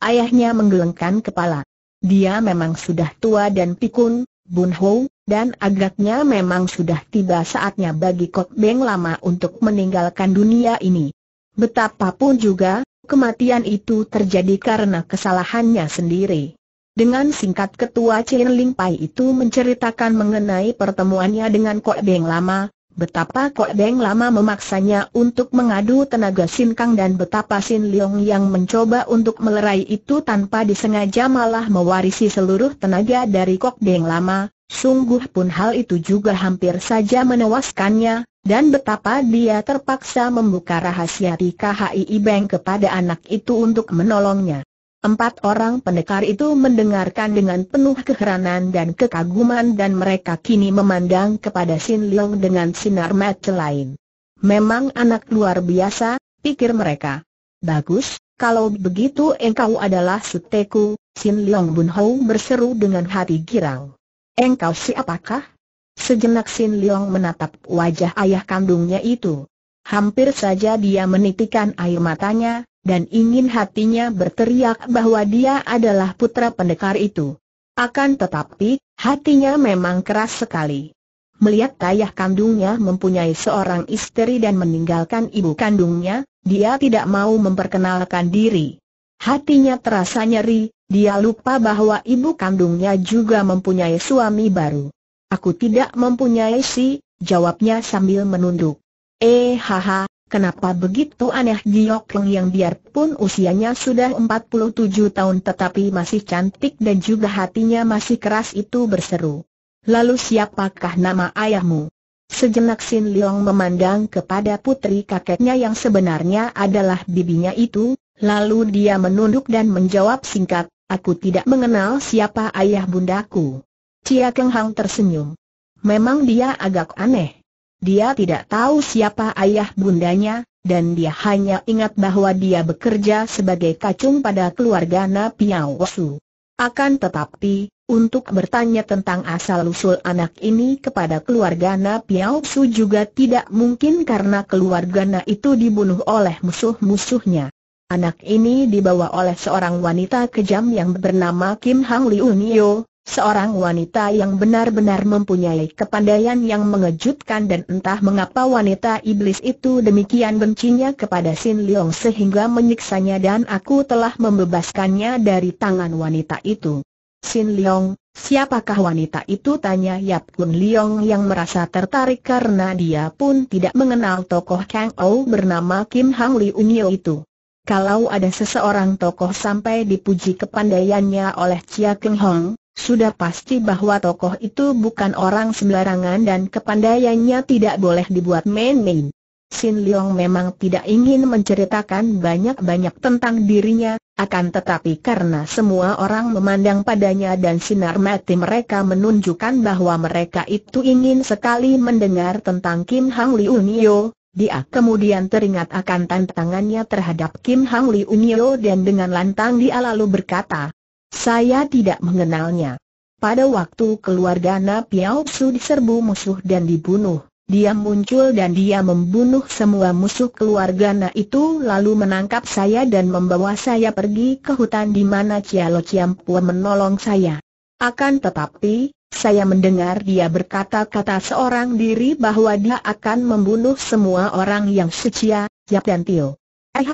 [SPEAKER 1] Ayahnya menggelengkan kepala. Dia memang sudah tua dan pikun, Bun Ho, dan agaknya memang sudah tiba saatnya bagi Kok Beng lama untuk meninggalkan dunia ini. Betapapun juga, kematian itu terjadi karena kesalahannya sendiri. Dengan singkat ketua Chen Ling Pai itu menceritakan mengenai pertemuannya dengan Kok Beng Lama, betapa Kok Beng Lama memaksanya untuk mengadu tenaga Sin Kang dan betapa Sin Leong yang mencoba untuk melerai itu tanpa disengaja malah mewarisi seluruh tenaga dari Kok Beng Lama, sungguh pun hal itu juga hampir saja menewaskannya, dan betapa dia terpaksa membuka rahasia di KHI Bank kepada anak itu untuk menolongnya. Empat orang pendekar itu mendengarkan dengan penuh keheranan dan kekaguman dan mereka kini memandang kepada Sin Leong dengan sinar mata lain. Memang anak luar biasa, pikir mereka. Bagus, kalau begitu engkau adalah suteku, Sin Leong Bun Hou berseru dengan hati girang. Engkau siapakah? Sejenak Sin Leong menatap wajah ayah kandungnya itu. Hampir saja dia menitikan air matanya, dan ingin hatinya berteriak bahwa dia adalah putra pendekar itu. Akan tetapi, hatinya memang keras sekali. Melihat ayah kandungnya mempunyai seorang istri dan meninggalkan ibu kandungnya, dia tidak mau memperkenalkan diri. Hatinya terasa nyeri, dia lupa bahwa ibu kandungnya juga mempunyai suami baru. Aku tidak mempunyai si, jawabnya sambil menunduk. Eh haha, Kenapa begitu aneh Jiok Leng yang biarpun usianya sudah 47 tahun tetapi masih cantik dan juga hatinya masih keras itu berseru. Lalu siapakah nama ayahmu? Sejenak Sin Leong memandang kepada putri kakeknya yang sebenarnya adalah bibinya itu, lalu dia menunduk dan menjawab singkat, aku tidak mengenal siapa ayah bundaku. Cia Keng Hang tersenyum. Memang dia agak aneh. Dia tidak tahu siapa ayah bundanya, dan dia hanya ingat bahwa dia bekerja sebagai kacung pada keluarga Napiao Su. Akan tetapi, untuk bertanya tentang asal-usul anak ini kepada keluarga Na Piao Su juga tidak mungkin karena keluarga Na itu dibunuh oleh musuh-musuhnya. Anak ini dibawa oleh seorang wanita kejam yang bernama Kim Hang Liu Nio, Seorang wanita yang benar-benar mempunyai kepandaian yang mengejutkan dan entah mengapa wanita iblis itu demikian bencinya kepada Sin Leong sehingga menyiksanya dan aku telah membebaskannya dari tangan wanita itu. Sin Leong, siapakah wanita itu? Tanya Yap Kun Leong yang merasa tertarik karena dia pun tidak mengenal tokoh Kang Ou bernama Kim Hang Li Unyo itu. Kalau ada seseorang tokoh sampai dipuji kepandaiannya oleh Chia Keng Hong, sudah pasti bahwa tokoh itu bukan orang sembarangan dan kepandaiannya tidak boleh dibuat main-main. Sin Leong memang tidak ingin menceritakan banyak-banyak tentang dirinya, akan tetapi karena semua orang memandang padanya dan sinar mati mereka menunjukkan bahwa mereka itu ingin sekali mendengar tentang Kim Hang Li Unio. dia kemudian teringat akan tantangannya terhadap Kim Hang Li Unio dan dengan lantang dia lalu berkata, saya tidak mengenalnya. Pada waktu keluarga Na Su diserbu musuh dan dibunuh, dia muncul dan dia membunuh semua musuh keluarga Na itu lalu menangkap saya dan membawa saya pergi ke hutan di mana Cialo Ciampua menolong saya. Akan tetapi, saya mendengar dia berkata-kata seorang diri bahwa dia akan membunuh semua orang yang secia, Yap dan Tio. Eh,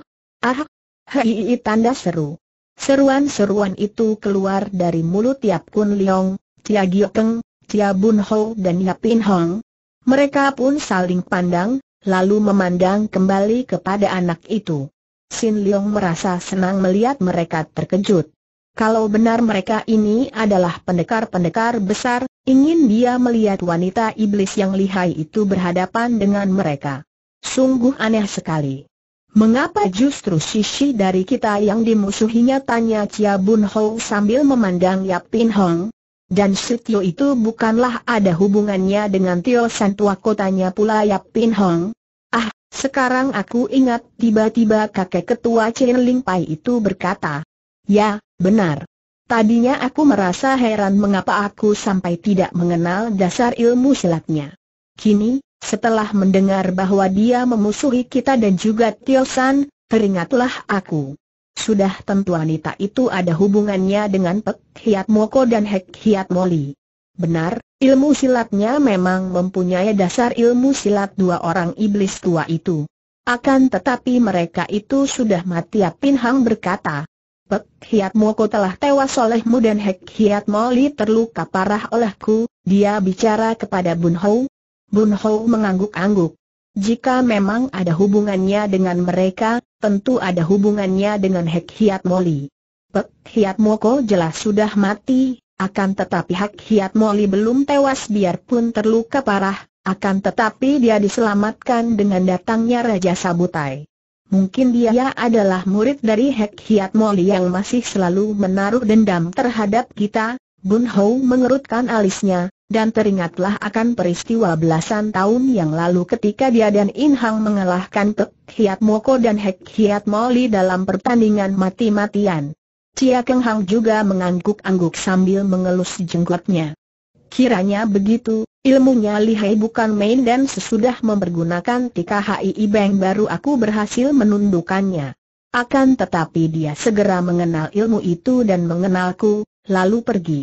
[SPEAKER 1] ah, hei, tanda seru. Seruan-seruan itu keluar dari mulut tiap Kun Leong, Cia Gio Keng, Cia Bun Ho dan Yap In Hong. Mereka pun saling pandang, lalu memandang kembali kepada anak itu. Sin Leong merasa senang melihat mereka terkejut. Kalau benar mereka ini adalah pendekar-pendekar besar, ingin dia melihat wanita iblis yang lihai itu berhadapan dengan mereka. Sungguh aneh sekali. Mengapa justru Shishi dari kita yang dimusuhinya tanya Chia Bun Ho sambil memandang Yap Pin Hong? Dan Sityo itu bukanlah ada hubungannya dengan Tio San tua kotanya pula Yap Pin Hong. Ah, sekarang aku ingat tiba-tiba kakek ketua Chen Ling Pai itu berkata. Ya, benar. Tadinya aku merasa heran mengapa aku sampai tidak mengenal dasar ilmu silatnya. Kini, setelah mendengar bahwa dia memusuhi kita dan juga Tio San, teringatlah aku. Sudah tentu wanita itu ada hubungannya dengan Pek Hiat Moko dan Hek Hiat Moli. Benar, ilmu silatnya memang mempunyai dasar ilmu silat dua orang iblis tua itu. Akan tetapi mereka itu sudah mati Hang berkata. Pek Hiat Moko telah tewas olehmu dan Hek Hiat Moli terluka parah olehku, dia bicara kepada Bun Hou, Bun Hou mengangguk-angguk. Jika memang ada hubungannya dengan mereka, tentu ada hubungannya dengan Hek Hiat Moli. Pek Hiat Moko jelas sudah mati, akan tetapi Hek Hiat Moli belum tewas biarpun terluka parah, akan tetapi dia diselamatkan dengan datangnya Raja Sabutai. Mungkin dia adalah murid dari Hek Hiat Moli yang masih selalu menaruh dendam terhadap kita, Bun Hou mengerutkan alisnya, dan teringatlah akan peristiwa belasan tahun yang lalu ketika dia dan In Hang mengalahkan Pek Hiat Moko dan Hek Hiat Moli dalam pertandingan mati-matian. Cia Keng Hang juga mengangguk-angguk sambil mengelus jenggotnya. Kiranya begitu, ilmunya lihai bukan main dan sesudah mempergunakan Tika Hii Bang baru aku berhasil menundukannya. Akan tetapi dia segera mengenal ilmu itu dan mengenalku, lalu pergi.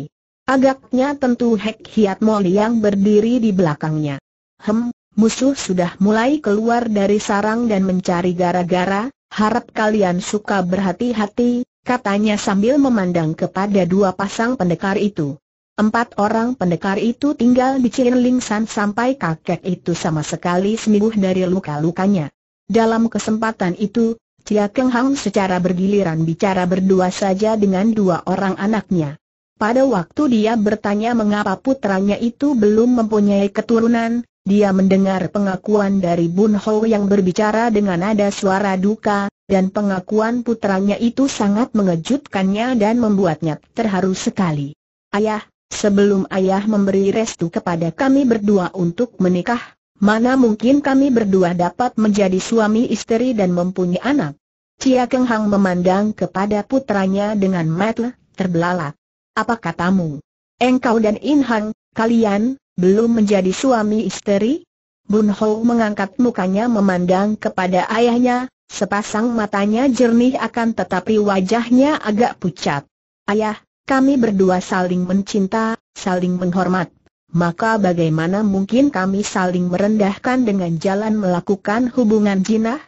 [SPEAKER 1] Agaknya tentu Hek Hiat Mol yang berdiri di belakangnya. Hem, musuh sudah mulai keluar dari sarang dan mencari gara-gara, harap kalian suka berhati-hati, katanya sambil memandang kepada dua pasang pendekar itu. Empat orang pendekar itu tinggal di ling sampai kakek itu sama sekali sembuh dari luka-lukanya. Dalam kesempatan itu, Cia Keng Hang secara bergiliran bicara berdua saja dengan dua orang anaknya. Pada waktu dia bertanya mengapa putranya itu belum mempunyai keturunan, dia mendengar pengakuan dari Bun Ho yang berbicara dengan nada suara duka, dan pengakuan putranya itu sangat mengejutkannya dan membuatnya terharu sekali. Ayah, sebelum ayah memberi restu kepada kami berdua untuk menikah, mana mungkin kami berdua dapat menjadi suami istri dan mempunyai anak? Cia Keng Hang memandang kepada putranya dengan mata terbelalak. Apa katamu? Engkau dan In Hang, kalian, belum menjadi suami istri? Bun Ho mengangkat mukanya memandang kepada ayahnya, sepasang matanya jernih akan tetapi wajahnya agak pucat. Ayah, kami berdua saling mencinta, saling menghormat. Maka bagaimana mungkin kami saling merendahkan dengan jalan melakukan hubungan jinah?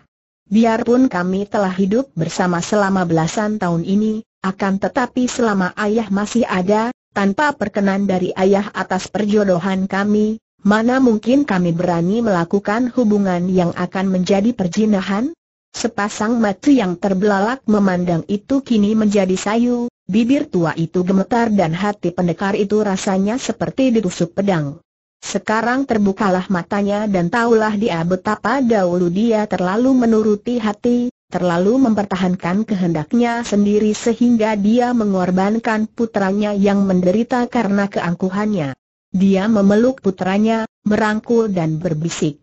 [SPEAKER 1] Biarpun kami telah hidup bersama selama belasan tahun ini, akan tetapi selama ayah masih ada, tanpa perkenan dari ayah atas perjodohan kami, mana mungkin kami berani melakukan hubungan yang akan menjadi perjinahan? Sepasang mata yang terbelalak memandang itu kini menjadi sayu, bibir tua itu gemetar dan hati pendekar itu rasanya seperti ditusuk pedang. Sekarang terbukalah matanya dan taulah dia betapa dahulu dia terlalu menuruti hati, terlalu mempertahankan kehendaknya sendiri sehingga dia mengorbankan putranya yang menderita karena keangkuhannya. Dia memeluk putranya, merangkul dan berbisik.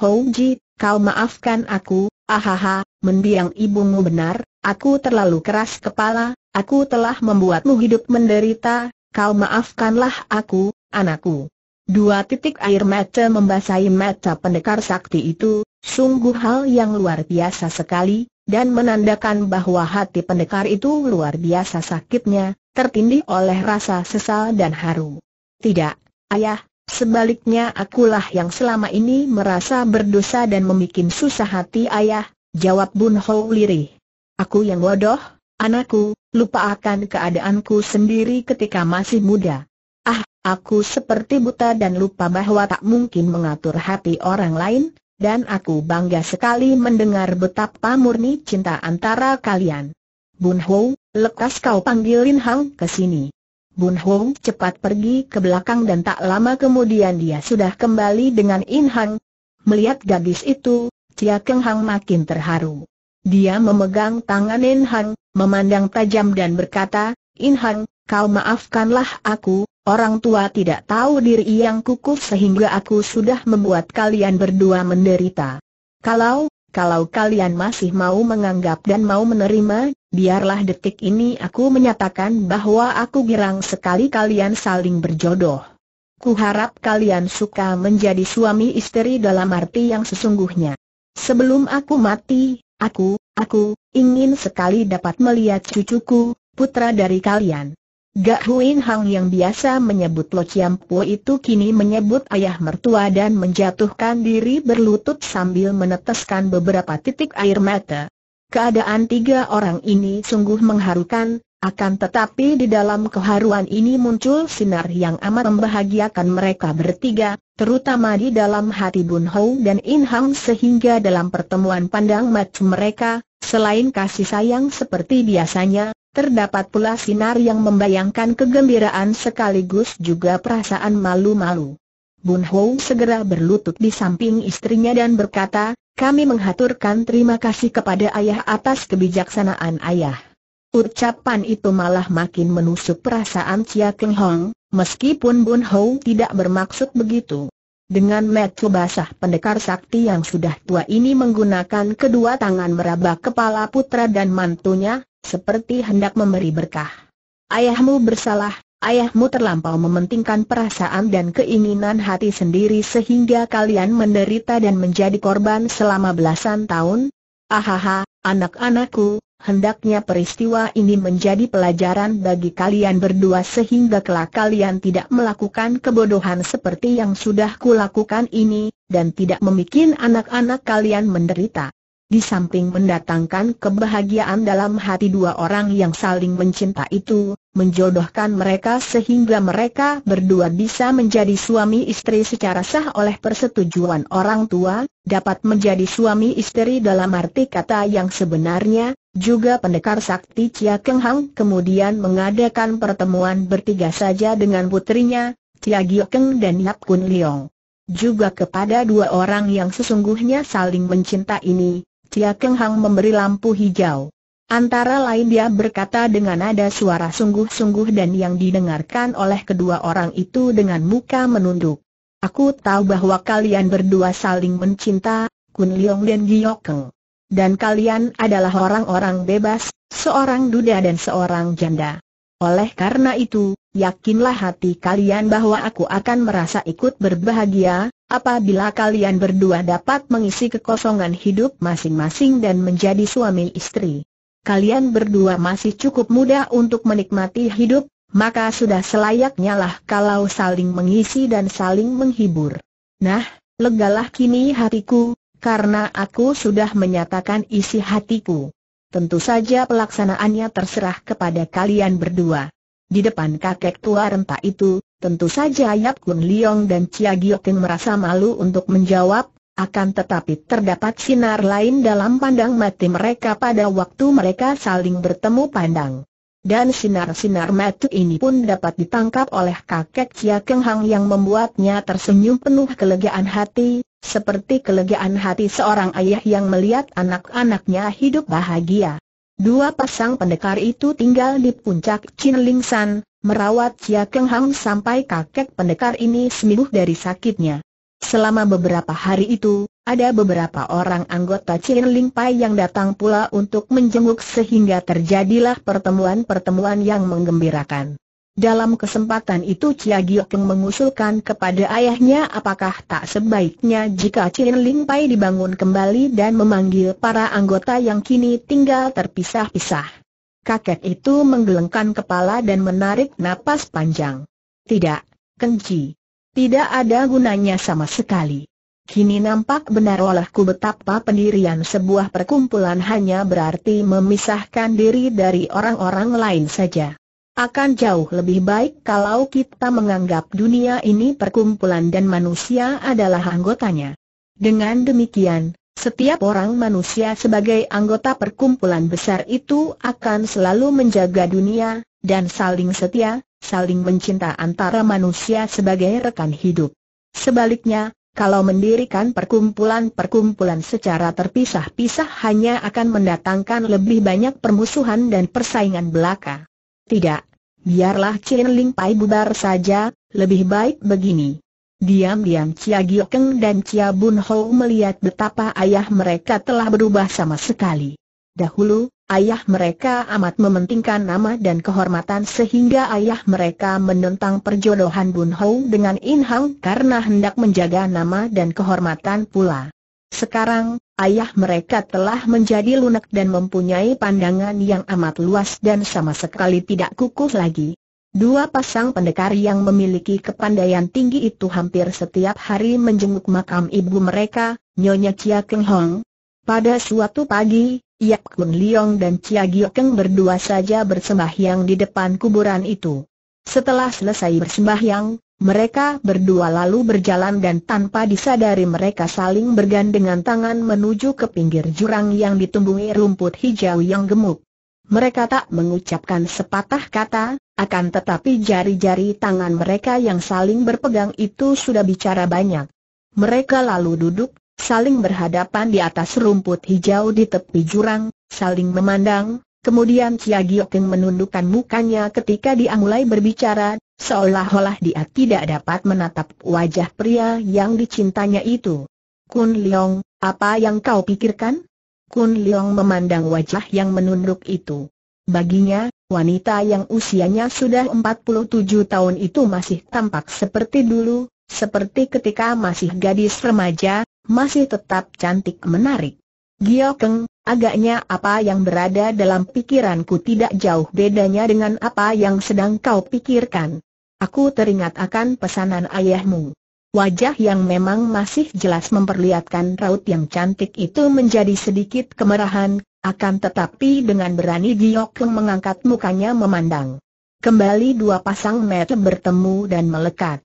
[SPEAKER 1] Houji, kau maafkan aku, ahaha, mendiang ibumu benar, aku terlalu keras kepala, aku telah membuatmu hidup menderita, kau maafkanlah aku, anakku. Dua titik air mata membasahi mata pendekar sakti itu, Sungguh hal yang luar biasa sekali, dan menandakan bahwa hati pendekar itu luar biasa sakitnya, tertindih oleh rasa sesal dan haru. Tidak, ayah, sebaliknya akulah yang selama ini merasa berdosa dan membuat susah hati ayah, jawab Bun Ho lirih. Aku yang bodoh, anakku, lupa akan keadaanku sendiri ketika masih muda. Ah, aku seperti buta dan lupa bahwa tak mungkin mengatur hati orang lain, dan aku bangga sekali mendengar betapa murni cinta antara kalian. Bun Ho, lekas kau panggilin Hang ke sini. Bun Ho cepat pergi ke belakang dan tak lama kemudian dia sudah kembali dengan In Hang. Melihat gadis itu, Cia Keng Hang makin terharu. Dia memegang tangan In Hang, memandang tajam dan berkata, In Hang, kau maafkanlah aku, Orang tua tidak tahu diri yang kukuh sehingga aku sudah membuat kalian berdua menderita. Kalau, kalau kalian masih mau menganggap dan mau menerima, biarlah detik ini aku menyatakan bahwa aku girang sekali kalian saling berjodoh. Kuharap kalian suka menjadi suami istri dalam arti yang sesungguhnya. Sebelum aku mati, aku, aku, ingin sekali dapat melihat cucuku, putra dari kalian. Gak Huin Hang yang biasa menyebut Lo Chiam Po itu kini menyebut ayah mertua dan menjatuhkan diri berlutut sambil meneteskan beberapa titik air mata. Keadaan tiga orang ini sungguh mengharukan, akan tetapi di dalam keharuan ini muncul sinar yang amat membahagiakan mereka bertiga, terutama di dalam hati Bun Hou dan In Hang sehingga dalam pertemuan pandang mata mereka, selain kasih sayang seperti biasanya, Terdapat pula sinar yang membayangkan kegembiraan sekaligus juga perasaan malu-malu. Bun Hou segera berlutut di samping istrinya dan berkata, kami menghaturkan terima kasih kepada ayah atas kebijaksanaan ayah. Ucapan itu malah makin menusuk perasaan Chia Keng Hong, meskipun Bun Hou tidak bermaksud begitu. Dengan metu basah pendekar sakti yang sudah tua ini menggunakan kedua tangan meraba kepala putra dan mantunya, seperti hendak memberi berkah. Ayahmu bersalah, ayahmu terlampau mementingkan perasaan dan keinginan hati sendiri sehingga kalian menderita dan menjadi korban selama belasan tahun. Ahaha, anak-anakku, hendaknya peristiwa ini menjadi pelajaran bagi kalian berdua sehingga kelak kalian tidak melakukan kebodohan seperti yang sudah kulakukan ini, dan tidak membuat anak-anak kalian menderita. Di samping mendatangkan kebahagiaan dalam hati dua orang yang saling mencinta itu, menjodohkan mereka sehingga mereka berdua bisa menjadi suami istri secara sah oleh persetujuan orang tua, dapat menjadi suami istri dalam arti kata yang sebenarnya, juga pendekar sakti Chia Keng Hang kemudian mengadakan pertemuan bertiga saja dengan putrinya, Chia Gio Keng dan Yap Kun Leong juga kepada dua orang yang sesungguhnya saling mencinta ini, Tia Keng Hang memberi lampu hijau. Antara lain dia berkata dengan nada suara sungguh-sungguh dan yang didengarkan oleh kedua orang itu dengan muka menunduk. Aku tahu bahwa kalian berdua saling mencinta, Kun Liong dan Giokeng. Dan kalian adalah orang-orang bebas, seorang duda dan seorang janda. Oleh karena itu, yakinlah hati kalian bahwa aku akan merasa ikut berbahagia, apabila kalian berdua dapat mengisi kekosongan hidup masing-masing dan menjadi suami istri. Kalian berdua masih cukup muda untuk menikmati hidup, maka sudah selayaknya lah kalau saling mengisi dan saling menghibur. Nah, legalah kini hatiku, karena aku sudah menyatakan isi hatiku. Tentu saja pelaksanaannya terserah kepada kalian berdua. Di depan kakek tua renta itu, tentu saja Yap Kun Liong dan Chia Giokin merasa malu untuk menjawab, akan tetapi terdapat sinar lain dalam pandang mati mereka pada waktu mereka saling bertemu pandang. Dan sinar-sinar mata ini pun dapat ditangkap oleh kakek Chia Keng Hang yang membuatnya tersenyum penuh kelegaan hati, seperti kelegaan hati seorang ayah yang melihat anak-anaknya hidup bahagia. Dua pasang pendekar itu tinggal di puncak Chin Ling San, merawat Chia Keng Hang sampai kakek pendekar ini sembuh dari sakitnya. Selama beberapa hari itu, ada beberapa orang anggota Chin Ling Pai yang datang pula untuk menjenguk sehingga terjadilah pertemuan-pertemuan yang menggembirakan. Dalam kesempatan itu Chia Giokeng mengusulkan kepada ayahnya apakah tak sebaiknya jika Chin Ling Pai dibangun kembali dan memanggil para anggota yang kini tinggal terpisah-pisah. Kakek itu menggelengkan kepala dan menarik napas panjang. Tidak, Kenci. Tidak ada gunanya sama sekali. Kini nampak benar olehku betapa pendirian sebuah perkumpulan hanya berarti memisahkan diri dari orang-orang lain saja. Akan jauh lebih baik kalau kita menganggap dunia ini perkumpulan dan manusia adalah anggotanya. Dengan demikian, setiap orang manusia sebagai anggota perkumpulan besar itu akan selalu menjaga dunia, dan saling setia, saling mencinta antara manusia sebagai rekan hidup. Sebaliknya, kalau mendirikan perkumpulan-perkumpulan secara terpisah-pisah hanya akan mendatangkan lebih banyak permusuhan dan persaingan belaka. Tidak, biarlah Chin Ling Pai bubar saja, lebih baik begini. Diam-diam Chia Giokeng dan Chia Bun Ho melihat betapa ayah mereka telah berubah sama sekali. Dahulu, ayah mereka amat mementingkan nama dan kehormatan sehingga ayah mereka menentang perjodohan Bun Hou dengan In Hang karena hendak menjaga nama dan kehormatan pula. Sekarang, ayah mereka telah menjadi lunak dan mempunyai pandangan yang amat luas dan sama sekali tidak kukuh lagi. Dua pasang pendekar yang memiliki kepandaian tinggi itu hampir setiap hari menjenguk makam ibu mereka, Nyonya Chia Keng Hong. Pada suatu pagi, Yap Kun Liong dan Chia Giokeng berdua saja bersembahyang di depan kuburan itu. Setelah selesai bersembahyang, mereka berdua lalu berjalan dan tanpa disadari mereka saling bergandengan tangan menuju ke pinggir jurang yang ditumbuhi rumput hijau yang gemuk. Mereka tak mengucapkan sepatah kata, akan tetapi jari-jari tangan mereka yang saling berpegang itu sudah bicara banyak. Mereka lalu duduk, saling berhadapan di atas rumput hijau di tepi jurang, saling memandang, kemudian Chia Giokeng menundukkan mukanya ketika dia mulai berbicara, seolah-olah dia tidak dapat menatap wajah pria yang dicintanya itu. Kun Leong, apa yang kau pikirkan? Kun Leong memandang wajah yang menunduk itu. Baginya, wanita yang usianya sudah 47 tahun itu masih tampak seperti dulu, seperti ketika masih gadis remaja, masih tetap cantik menarik. Gio Keng, agaknya apa yang berada dalam pikiranku tidak jauh bedanya dengan apa yang sedang kau pikirkan. Aku teringat akan pesanan ayahmu. Wajah yang memang masih jelas memperlihatkan raut yang cantik itu menjadi sedikit kemerahan, akan tetapi dengan berani Keng mengangkat mukanya memandang. Kembali dua pasang mata bertemu dan melekat.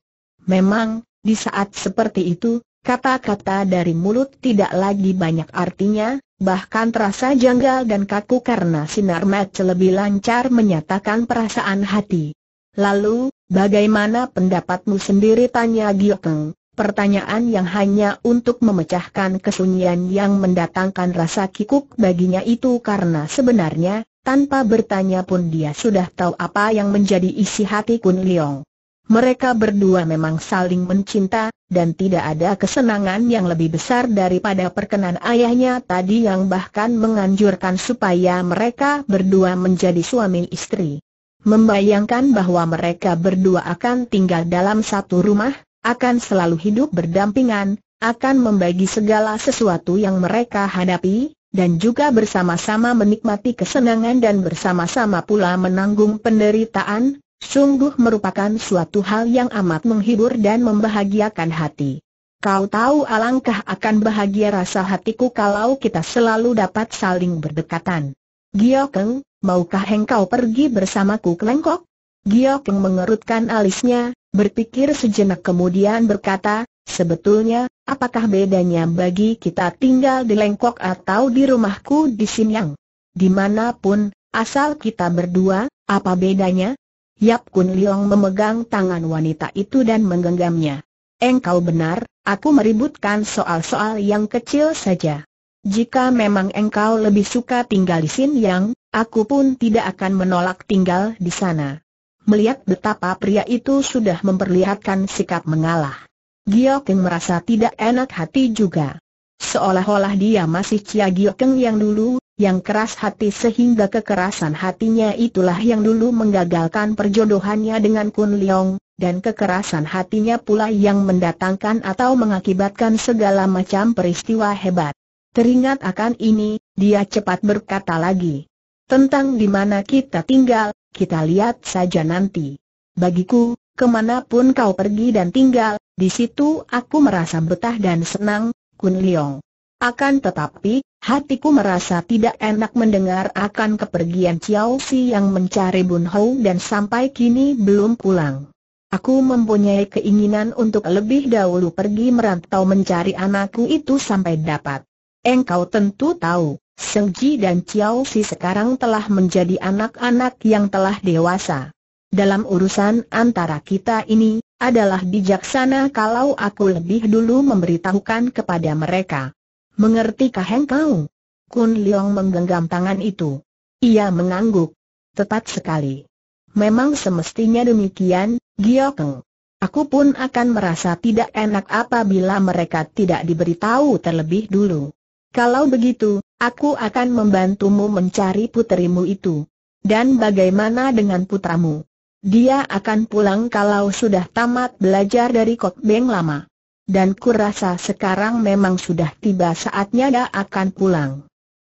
[SPEAKER 1] Memang, di saat seperti itu, kata-kata dari mulut tidak lagi banyak artinya, bahkan terasa janggal dan kaku karena sinar match lebih lancar menyatakan perasaan hati. Lalu, bagaimana pendapatmu sendiri tanya Giokeng? Pertanyaan yang hanya untuk memecahkan kesunyian yang mendatangkan rasa kikuk baginya itu karena sebenarnya, tanpa bertanya pun dia sudah tahu apa yang menjadi isi hati Kun Leong. Mereka berdua memang saling mencinta, dan tidak ada kesenangan yang lebih besar daripada perkenan ayahnya tadi yang bahkan menganjurkan supaya mereka berdua menjadi suami istri. Membayangkan bahwa mereka berdua akan tinggal dalam satu rumah, akan selalu hidup berdampingan, akan membagi segala sesuatu yang mereka hadapi, dan juga bersama-sama menikmati kesenangan dan bersama-sama pula menanggung penderitaan, sungguh merupakan suatu hal yang amat menghibur dan membahagiakan hati. Kau tahu alangkah akan bahagia rasa hatiku kalau kita selalu dapat saling berdekatan. Giokeng, maukah engkau pergi bersamaku ke Lengkok? Giokeng mengerutkan alisnya, berpikir sejenak kemudian berkata, sebetulnya, apakah bedanya bagi kita tinggal di Lengkok atau di rumahku di Sinyang? Dimanapun, asal kita berdua, apa bedanya? Yap Kun Liong memegang tangan wanita itu dan menggenggamnya. Engkau benar, aku meributkan soal-soal yang kecil saja. Jika memang engkau lebih suka tinggal di Sin Yang, aku pun tidak akan menolak tinggal di sana. Melihat betapa pria itu sudah memperlihatkan sikap mengalah. Giokeng merasa tidak enak hati juga. Seolah-olah dia masih Cia Giokeng yang dulu, yang keras hati sehingga kekerasan hatinya itulah yang dulu menggagalkan perjodohannya dengan Kun Leong, dan kekerasan hatinya pula yang mendatangkan atau mengakibatkan segala macam peristiwa hebat. Teringat akan ini, dia cepat berkata lagi. Tentang di mana kita tinggal, kita lihat saja nanti. Bagiku, kemanapun kau pergi dan tinggal, di situ aku merasa betah dan senang, Kun Leong. Akan tetapi, hatiku merasa tidak enak mendengar akan kepergian Chiao Si yang mencari Bun Hou dan sampai kini belum pulang. Aku mempunyai keinginan untuk lebih dahulu pergi merantau mencari anakku itu sampai dapat. Engkau tentu tahu, Seng Ji dan Chiao Si sekarang telah menjadi anak-anak yang telah dewasa. Dalam urusan antara kita ini, adalah bijaksana kalau aku lebih dulu memberitahukan kepada mereka. Mengertikah engkau? Kun Leong menggenggam tangan itu. Ia mengangguk. Tepat sekali. Memang semestinya demikian, Giokeng. Aku pun akan merasa tidak enak apabila mereka tidak diberitahu terlebih dulu. Kalau begitu, aku akan membantumu mencari puterimu itu. Dan bagaimana dengan putramu? Dia akan pulang kalau sudah tamat belajar dari Kot Beng lama dan kurasa sekarang memang sudah tiba saatnya dia akan pulang.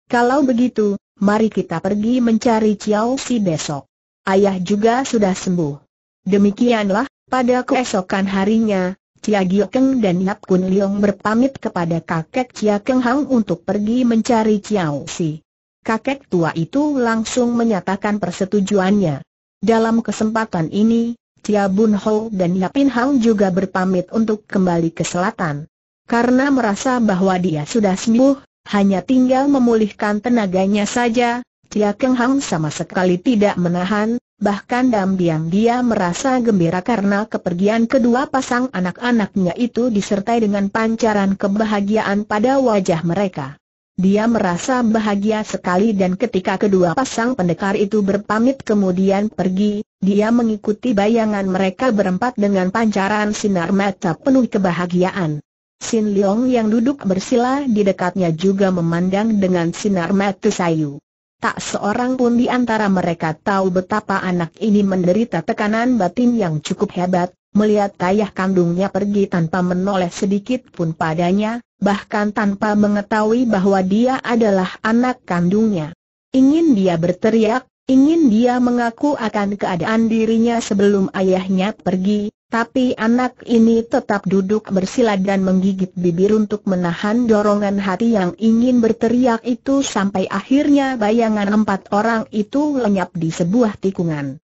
[SPEAKER 1] Kalau begitu, mari kita pergi mencari Chiao Si besok. Ayah juga sudah sembuh. Demikianlah, pada keesokan harinya, Chia Gio dan Yap Kun Leong berpamit kepada kakek Chia Keng Hang untuk pergi mencari Chiao Si. Kakek tua itu langsung menyatakan persetujuannya. Dalam kesempatan ini, Chia Bun Ho dan Yapin Hang juga berpamit untuk kembali ke selatan. Karena merasa bahwa dia sudah sembuh, hanya tinggal memulihkan tenaganya saja, Tia Keng Hang sama sekali tidak menahan, bahkan diam-diam dia merasa gembira karena kepergian kedua pasang anak-anaknya itu disertai dengan pancaran kebahagiaan pada wajah mereka. Dia merasa bahagia sekali dan ketika kedua pasang pendekar itu berpamit kemudian pergi, dia mengikuti bayangan mereka berempat dengan pancaran sinar mata penuh kebahagiaan. Sin Leong yang duduk bersila di dekatnya juga memandang dengan sinar mata sayu. Tak seorang pun di antara mereka tahu betapa anak ini menderita tekanan batin yang cukup hebat, Melihat ayah kandungnya pergi tanpa menoleh sedikit pun padanya, bahkan tanpa mengetahui bahwa dia adalah anak kandungnya. Ingin dia berteriak, ingin dia mengaku akan keadaan dirinya sebelum ayahnya pergi, tapi anak ini tetap duduk bersila dan menggigit bibir untuk menahan dorongan hati yang ingin berteriak itu sampai akhirnya bayangan empat orang itu lenyap di sebuah tikungan.